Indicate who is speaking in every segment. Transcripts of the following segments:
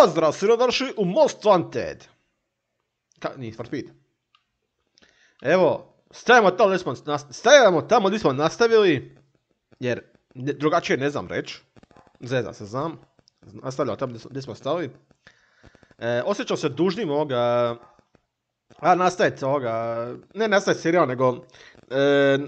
Speaker 1: Pozdrav sirovrši u Most Wanted. Ka, nije for Evo, stavljamo tamo gdje smo, tamo gdje smo nastavili, jer drugačije ne znam reći. Zezam se znam. Nastavljamo tamo gdje smo stali. E, osjećam se dužnim ovoga... A, nastaje ovoga... Ne nastaje serijal, nego... E,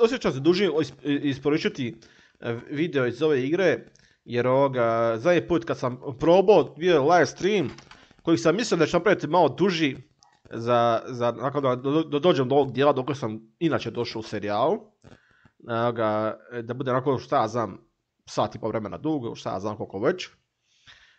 Speaker 1: osjećam se dužnim isporučiti e, video iz ove igre jer ovoga, zadnji put kad sam probao, bio live stream, koji sam mislio da ću napraviti malo duži, za, nakon da do, dođem do ovog dijela dok sam inače došao u serijalu, da bude onako šta ja znam, sat i pol vremena dugo, šta ja znam koliko već.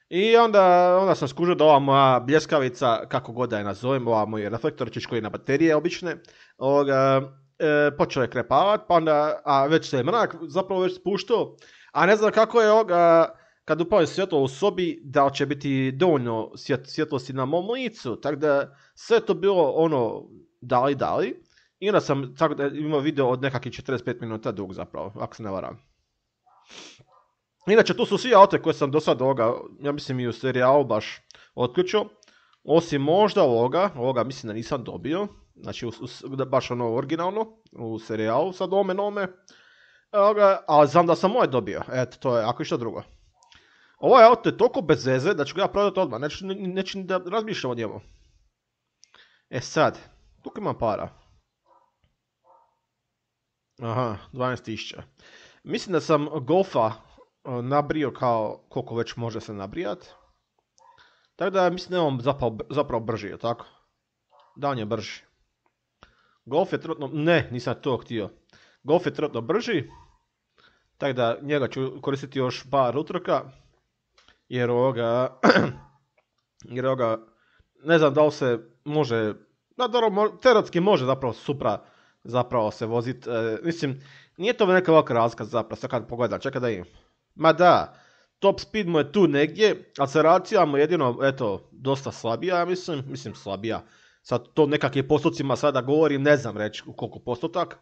Speaker 1: I onda, onda sam skužio da ova moja bljeskavica, kako god da je nazovem, ova moj reflektorčić koji je na baterije obične, ovoga, e, počeo je krepavat, pa onda, a već se je mrak zapravo već spuštao, a ne znam kako je ovoga kad upali svjetlo u sobi, da će biti dovoljno svjetlosti na mom licu. Tako da sve to bilo ono dali dali. I onda sam tako da imao video od nekakvih 45 minuta dug zapravo, ako se ne varam. Inače, tu su svi aute koje sam do sad ovoga, ja mislim i u serijalu baš otključio. Osim možda ovoga, ovoga mislim da nisam dobio. Znači, baš ono originalno, u serijalu sad ome nome. E, a znam da sam moje dobio. Eto, to je, ako išta što drugo. Ovaj auto je toliko bez da ću ga prodati odmah, neću, neću da razmišljam o njemu. E sad, tu imam para. Aha, 12.000. Mislim da sam Golfa e, nabrio kao koliko već može se nabrijat. Tako da mislim da je on zapravo, zapravo brži, je tako? Da, on je brži. Golf je trenutno... Ne, nisam to htio. Golf je trenutno brži, tako da njega ću koristiti još par utroka, jer ovoga, jer ovoga, ne znam da li se može, da dobro, može zapravo supra zapravo se vozit, e, mislim, nije to neka velika razlika zapravo, sad kad pogledam, čekaj da im. Ma da, top speed mu je tu negdje, acceleracija mu jedino, eto, dosta slabija, mislim, mislim slabija. Sad to nekakvim postocima sada govorim, ne znam reći u koliko postotak,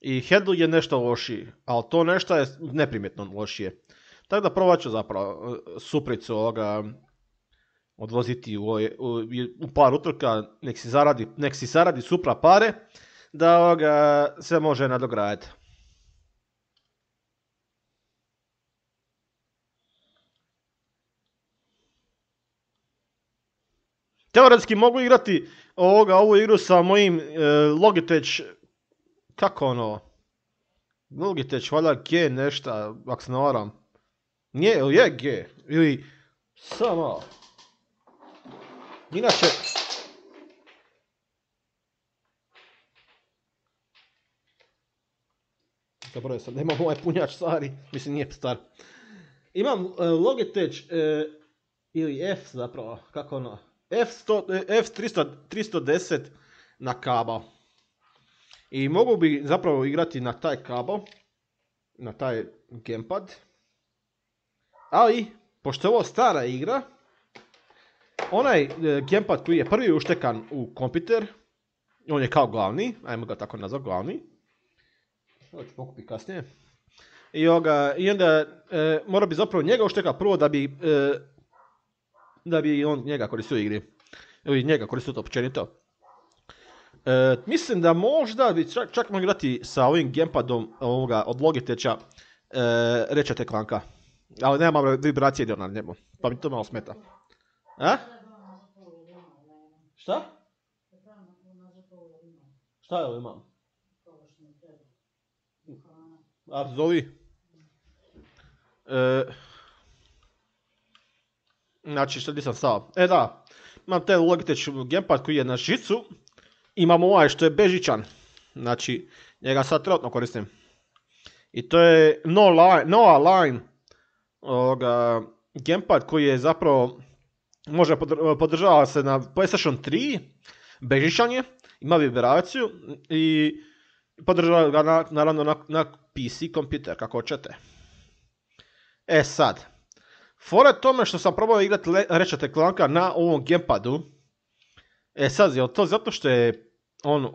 Speaker 1: i Hedl je nešto lošiji, ali to nešto je neprimjetno lošije. Tako da provat ću zapravo e, supricu ovoga odvoziti u, par utrka, nek si, zaradi, supra pare, da ovoga se može nadograditi. Teoretski mogu igrati ovu igru sa mojim e, Logitech kako ono, mnogi valjda G nešta, ako se ne Nije, ili je G, ili samo. Inače, Dobro, je sad nemam ovaj punjač stvari, mislim nije star. Imam e, Logitech e, ili F zapravo, kako ono, f 310 e, na kabao. I mogu bi zapravo igrati na taj kabel, na taj gamepad. Ali, pošto je ovo stara igra, onaj e, gamepad koji je prvi uštekan u kompjuter, on je kao glavni, ajmo ga tako nazvati glavni. Ovo ću pokupiti kasnije. I, onda e, mora bi zapravo njega uštekati prvo da bi, e, da bi on njega koristio igri. Ili njega koristio to općenito. E, mislim da možda bi čak, čak igrati sa ovim gamepadom ovoga, od Logiteća e, rečete klanka. Ali nema vibracije ide na njemu, pa mi to malo smeta. A? Šta? Šta je ovo imam? A, zovi. E, znači, što nisam stao. E da, imam taj Logitech gamepad koji je na žicu imamo ovaj što je bežičan. Znači, njega sad trenutno koristim. I to je no line, Noa gamepad koji je zapravo može podržava se na PlayStation 3, Bežičan je, ima vibraciju i podržava ga na, naravno na, PC kompjuter kako hoćete. E sad, fore tome što sam probao igrati Ratchet Clanka na ovom gamepadu, E sad, je to zato što je on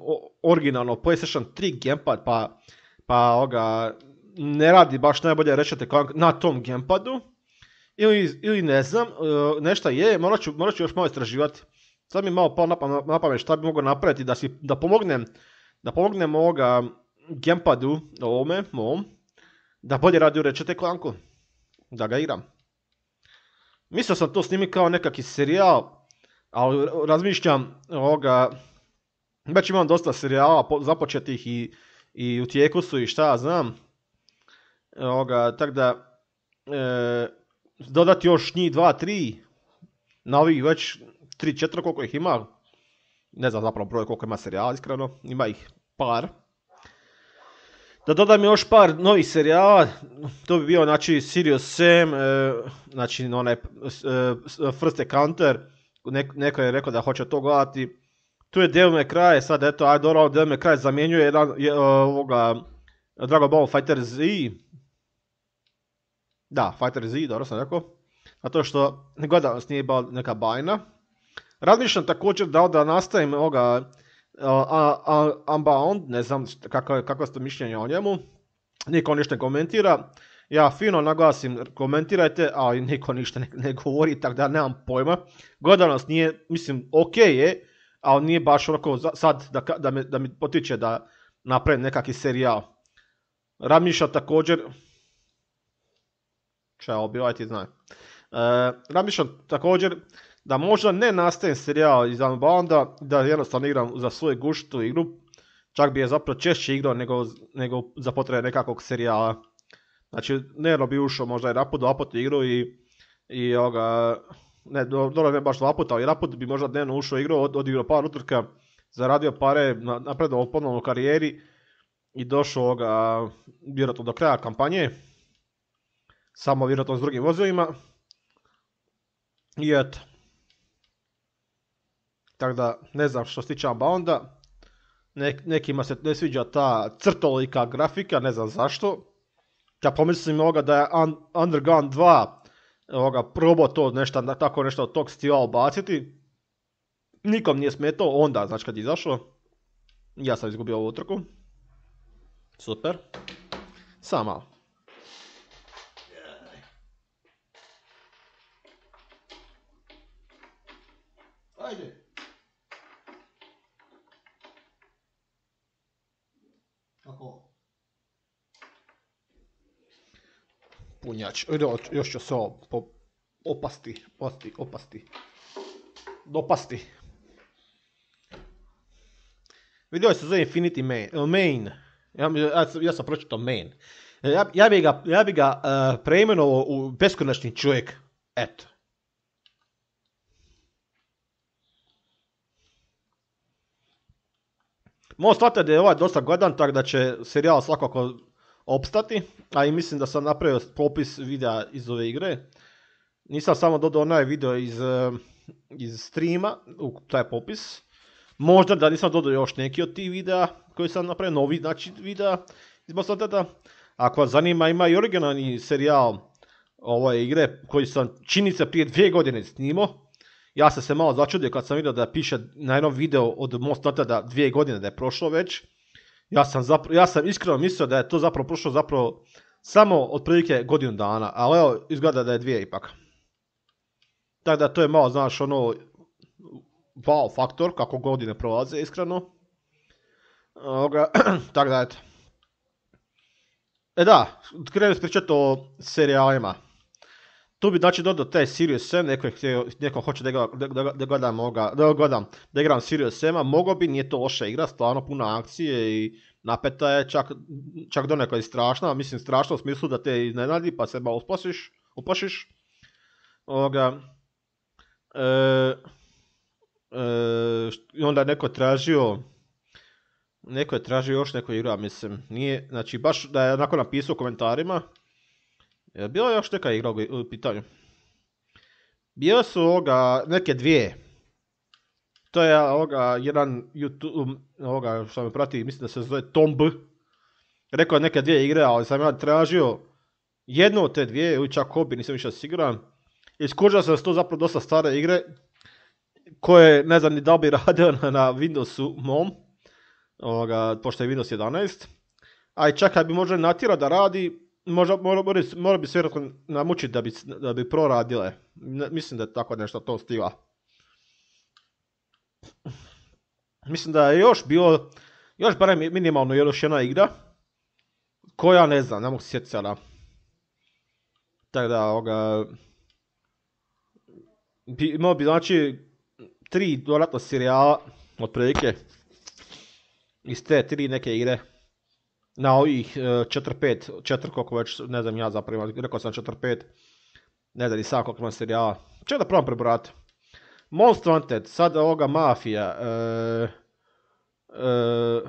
Speaker 1: originalno PlayStation 3 gamepad pa, pa oga, ne radi baš najbolje rečete na tom gamepadu ili, ili ne znam, e, nešto je, morat ću, još malo istraživati. Sad mi malo pao na pamet šta bi mogao napraviti da, si, da pomognem da pomognem ovoga gamepadu ovome mom da bolje radi u rečete klanku, da ga igram. Mislio sam to snimiti kao nekakvi serijal, ali razmišljam ovoga, već imam dosta serijala započetih i, i u tijeku su i šta znam, ovoga, tako da e, dodati još njih dva, tri, na ovih već tri, četiri koliko ih ima, ne znam zapravo broj koliko ima serijala, iskreno, ima ih par. Da dodam još par novih serijala, to bi bio znači Sirius Sam, e, znači onaj e, e First Encounter, neko je rekao da hoće to gledati. Tu je Devil kraj, sad eto, ajde dobro, Devil kraj zamjenjuje jedan, je, e, ovoga, Dragon Ball Fighter Z. Da, Fighter Z, dobro sam rekao. Zato što gledanost nije neka bajna. Razmišljam također da, da nastavim ovoga e, Unbound, ne znam kako, kako ste mišljenje o njemu. Niko ništa ne komentira ja fino naglasim, komentirajte, ali niko ništa ne, govori, tako da nemam pojma. Gledanost nije, mislim, ok je, ali nije baš onako sad da, da, me, mi potiče da napravim nekakvi serijal. Ramiša također, čao, bilo ovaj ti znaj. E, također da možda ne nastavim serijal iz Unbounda, da jednostavno igram za svoju guštu igru, čak bi je zapravo češće igrao nego za potrebe nekakvog serijala. Znači, Nero bi ušao možda i raput dva puta igru i, i ovoga, ne, dobro ne baš dva puta, ali raput bi možda dnevno ušao igru, od, odigrao par utrka, zaradio pare, napredao ponovno u karijeri i došao ovoga, vjerojatno do kraja kampanje, samo vjerojatno s drugim vozilima. I eto. Tako da, ne znam što se tiče Nek, nekima se ne sviđa ta crtolika grafika, ne znam zašto. Ja pomislim ovoga da je Underground 2 ovoga, probao to nešto, tako nešto od tog stila obaciti. Nikom nije smetao, onda, znači kad je izašao, ja sam izgubio ovu utrku. Super. malo znači, još ću se po, opasti, opasti, opasti, dopasti. Vidio se zove Infinity Main, eh, main. Ja, ja sam pročitao Main. Eh, ja, ja bi ga, ja ga eh, preimenovao u beskonačni čovjek. Eto. Možda shvatiti da je ovaj dosta godan, tako da će serijal svakako opstati, a i mislim da sam napravio popis videa iz ove igre. Nisam samo dodao onaj video iz, eh, iz streama u taj popis. Možda da nisam dodao još neki od tih videa koji sam napravio, novi znači videa iz Bosateta. Ako vas zanima, ima i originalni serijal ove igre koji sam čini se prije dvije godine snimao. Ja sam se malo začudio kad sam vidio da piše na jednom video od Most da dvije godine da je prošlo već. Ja sam, ja sam iskreno mislio da je to zapravo prošlo zapravo samo otprilike godinu dana, ali evo, izgleda da je dvije ipak. Tako da to je malo, znaš, ono, wow faktor, kako godine prolaze, iskreno. Ovoga, tako da, eto. E da, pričati o serijalima. Tu bi znači dodao te Sirius Sam, neko, hoće da, da, da, da, gledam, ovoga, da, gledam, igram Sirius Sama, mogo bi, nije to loša igra, stvarno puna akcije i napeta je, čak, čak donekle i strašna, mislim strašna u smislu da te iznenadi pa se malo uplašiš, Ovoga, e, e, onda je neko tražio, neko je tražio još neko igra, mislim, nije, znači baš da je onako napisao u komentarima, je još neka igra u pitanju? Bio su ovoga, neke dvije. To je ovoga, jedan YouTube, um, ovoga što me prati, mislim da se zove Tomb. Rekao je neke dvije igre, ali sam ja tražio jednu od te dvije, ili čak obi, nisam više siguran. Iskužio sam da su to zapravo dosta stare igre, koje ne znam ni da bi radio na, Windowsu mom, pošto je Windows 11. A i čak kad bi možda natjerao da radi, možda, mora, mora, mora bi se vjerojatno namučiti da bi, da bi proradile. mislim da je tako nešto to stiva. Mislim da je još bilo, još barem minimalno još jedna igra, koja ne znam, ne mogu sjetiti sada. Tako da, ovoga, bi, imao bi znači tri dodatno serijala, otprilike, iz te tri neke igre na ovih 4-5, e, 4 koliko već, ne znam ja zapravo, rekao sam 4-5, ne znam i sad koliko imam serijala. Čekaj da probam prebrati. Most Wanted, sad ovoga Mafija, e, e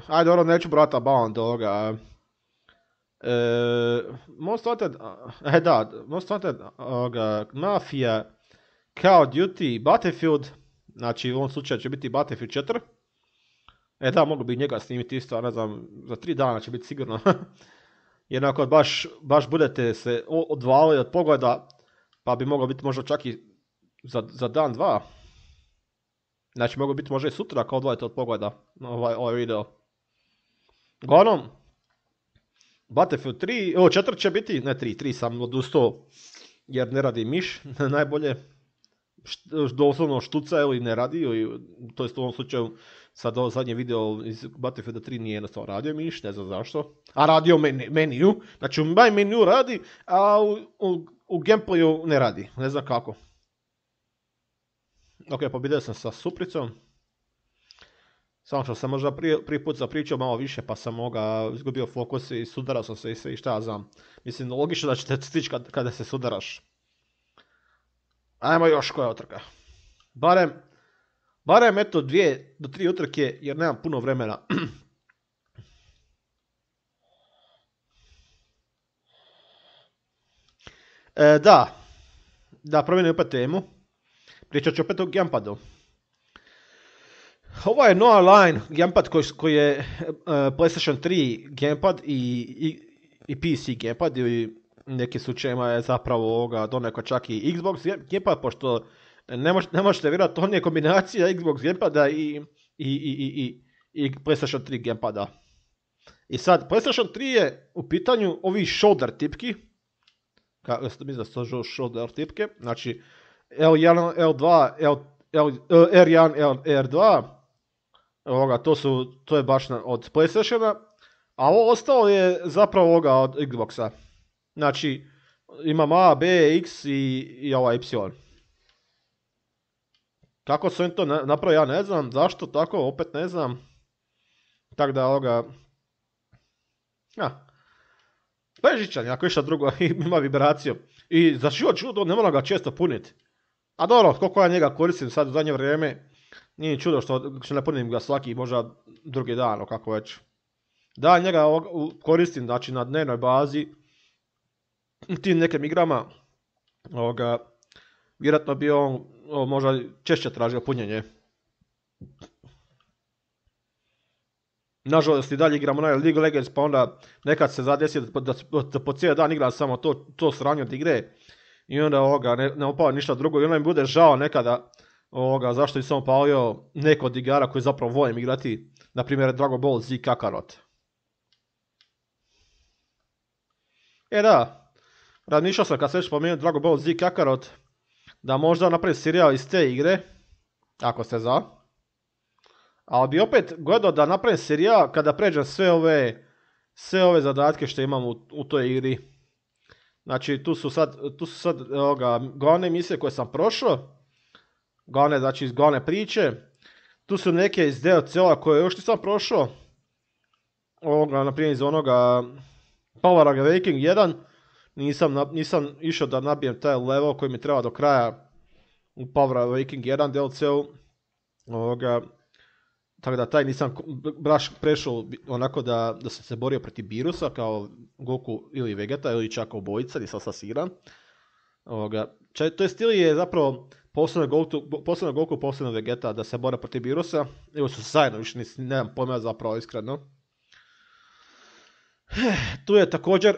Speaker 1: ajde dobro neću brata Bound ovoga. E, e, Most Wanted, e da, Most Wanted, ovoga, Mafija, Call of Duty, Battlefield, znači u ovom slučaju će biti Battlefield 4. E da, mogu bi njega snimiti isto, ne znam, za tri dana će biti sigurno. Jer ako baš, baš budete se odvali od pogleda, pa bi mogao biti možda čak i za, za dan, dva. Znači, mogu biti možda i sutra ako odvojite od pogleda ovaj, ovaj video. Uglavnom, Battlefield 3, o, 4 će biti, ne 3, 3 sam odustao jer ne radi miš, najbolje doslovno štuca ili ne radi, i to je u ovom slučaju sad ovo zadnje video iz Battlefield 3 nije jednostavno radio miš, ne znam zašto, a radio meni, meniju, znači u my meniju radi, a u, u, gameplayu ne radi, ne znam kako. Ok, pobjedeo sam sa supricom. Samo što sam možda prije, put zapričao malo više pa sam moga izgubio fokus i sudarao sam se i šta ja znam. Mislim, logično da ćete stići kada se sudaraš. Ajmo još koja otrka. Barem, barem eto dvije do tri otrke jer nemam puno vremena. E, da, da promijenim opet temu. Pričat ću opet o Gampadu. Ovo je Noah Line Gamepad koji, koji je uh, PlayStation 3 Gamepad i, i, i PC Gamepad i nekim slučajima je zapravo ovoga donekle čak i Xbox Gamepad, pošto ne, mož, ne možete vjerojatno to nije kombinacija Xbox Gamepada i, i, i, i, i, PlayStation 3 Passa. I sad, PlayStation 3 je u pitanju ovi shoulder tipki, ka, mislim da su shoulder tipke, znači L1, L2, L, L, e, R1, L, R2, ovoga, to, su, to je baš od PlayStationa, a ovo ostalo je zapravo ovoga od Xboxa. Znači, imam A, B, X i, ovaj Y. Kako su to napravili, ja ne znam. Zašto tako, opet ne znam. Tako da, ovoga... Ja. ako išta drugo, ima vibraciju. I za život čudo, ne moram ga često puniti. A dobro, koliko ja njega koristim sad u zadnje vrijeme, nije čudo što, što ne punim ga svaki, možda drugi dan, o kako već. Da, njega koristim, znači na dnevnoj bazi, tim nekim igrama, ovoga, vjerojatno bi on možda češće tražio punjenje. Nažalost i dalje igramo na League Legends pa onda nekad se zadesi da, da, da po cijeli dan igra samo to, to sranje od igre i onda ovoga, ne, ne ništa drugo i onda mi bude žao nekada ovoga, zašto sam opalio neko od igara koji zapravo volim igrati, na primjer Dragon Ball Z Kakarot. E da, Razmišljao sam kad se već spomenuo Drago Ball Z Kakarot, da možda napravi serijal iz te igre, ako ste za. Ali bi opet gledao da napravim serijal kada pređem sve ove, sve ove zadatke što imam u, toj igri. Znači tu su sad, tu su sad glavne misije koje sam prošao, glavne, znači glavne priče, tu su neke iz deo cela koje još nisam prošao, ovoga, naprimjer iz onoga Power Awakening 1, nisam, nisam išao da nabijem taj level koji mi treba do kraja u Power viking 1 DLC-u. Ovoga, tako da taj nisam braš prešao onako da, da sam se borio protiv Birusa kao Goku ili Vegeta ili čak obojica, nisam sasiran. Ovoga, čaj, to je stil je zapravo posebno Goku, posebno Goku, Vegeta da se bore protiv Birusa. Evo su zajedno, više nis, nemam pojma zapravo iskreno. Tu je također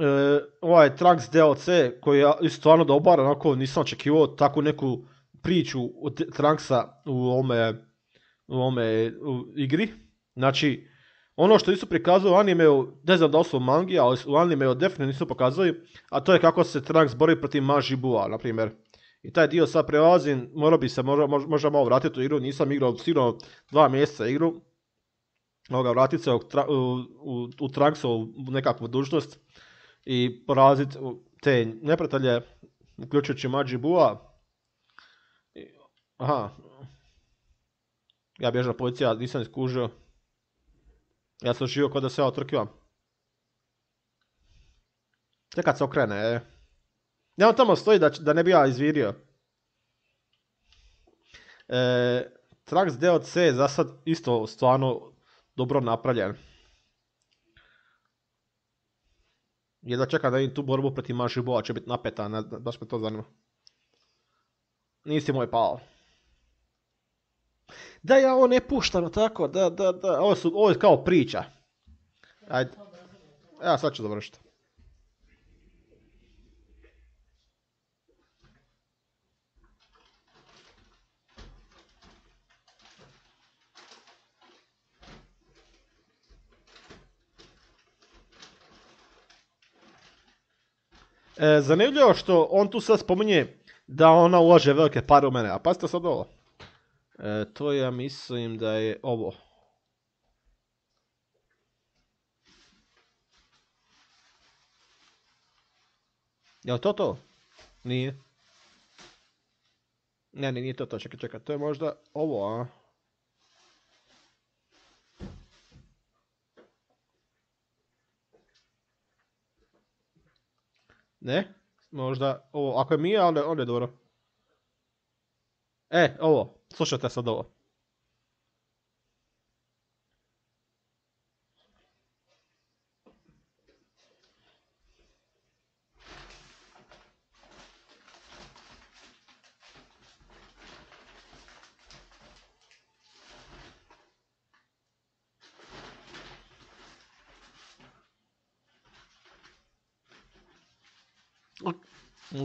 Speaker 1: e, ovaj Trunks DLC koji je stvarno dobar, onako nisam očekivao takvu neku priču od Trunksa u ome, u ome u igri. Znači, ono što nisu prikazali u animeu, ne znam da li su mangi, ali u animeu definitivno nisu pokazali, a to je kako se Trunks bori protiv Majibua, na primjer. I taj dio sad prelazim, morao bi se možda, malo vratiti u igru, nisam igrao sigurno dva mjeseca igru. ovoga vratiti se u, u, u, nekakvu dužnost i poraziti te nepratelje, uključujući Mađi Bua. Aha. Ja bježna policija, nisam iskužio. Ja sam živio kod da se ja otrkivam. Tek kad se okrene, e. Ja on tamo stoji da, da ne bi ja izvirio. E, Trax DLC za sad isto stvarno dobro napravljen. Jedva čeka da im tu borbu protiv Boa, će biti napeta, ne, baš me to zanima. Nisi moj pao. Da, ja ovo ne puštam, tako, da, da, da, ovo, su, ovo je kao priča. Ajde. Ja sad ću završiti. E, zanimljivo što on tu sad spominje da ona ulaže velike pare u mene. A pazite sad ovo. E, to ja mislim da je ovo. li to to? Nije. Ne, ne, nije to to, čekaj, čekaj, to je možda ovo, a? Ne? Možda ovo. Ako je mi, onda, onda je dobro. E, ovo. Slušajte sad ovo.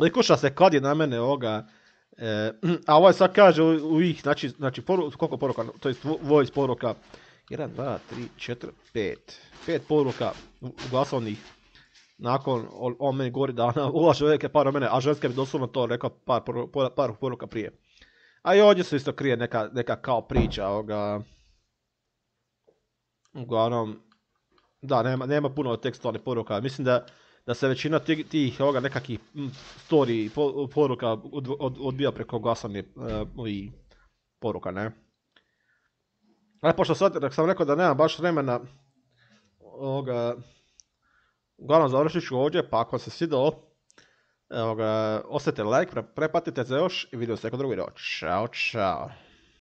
Speaker 1: Likuša se kad na mene ovoga. E, a ovaj sad kaže u, ih, znači, znači koliko poruka, to je voice poruka. 1, 2, 3, 4, 5. 5 poruka glasovnih nakon on, on meni govori da ona ulaže velike par o mene, a ženska bi doslovno to rekao par, par, par poruka prije. A i ovdje se isto krije neka, neka kao priča, ovoga. Uglavnom, da, nema, nema puno tekstualnih poruka. Mislim da da se većina tih, tih ovoga nekakvih mm, story poruka od, odbija preko glasanje uh, i poruka, ne? Ali e, pošto sad sam rekao da nemam baš vremena ovoga, uglavnom završit ću ovdje, pa ako se svidjelo, ovoga, ostavite like, prepatite za još i vidimo se neko drugi video. Ćao, čao.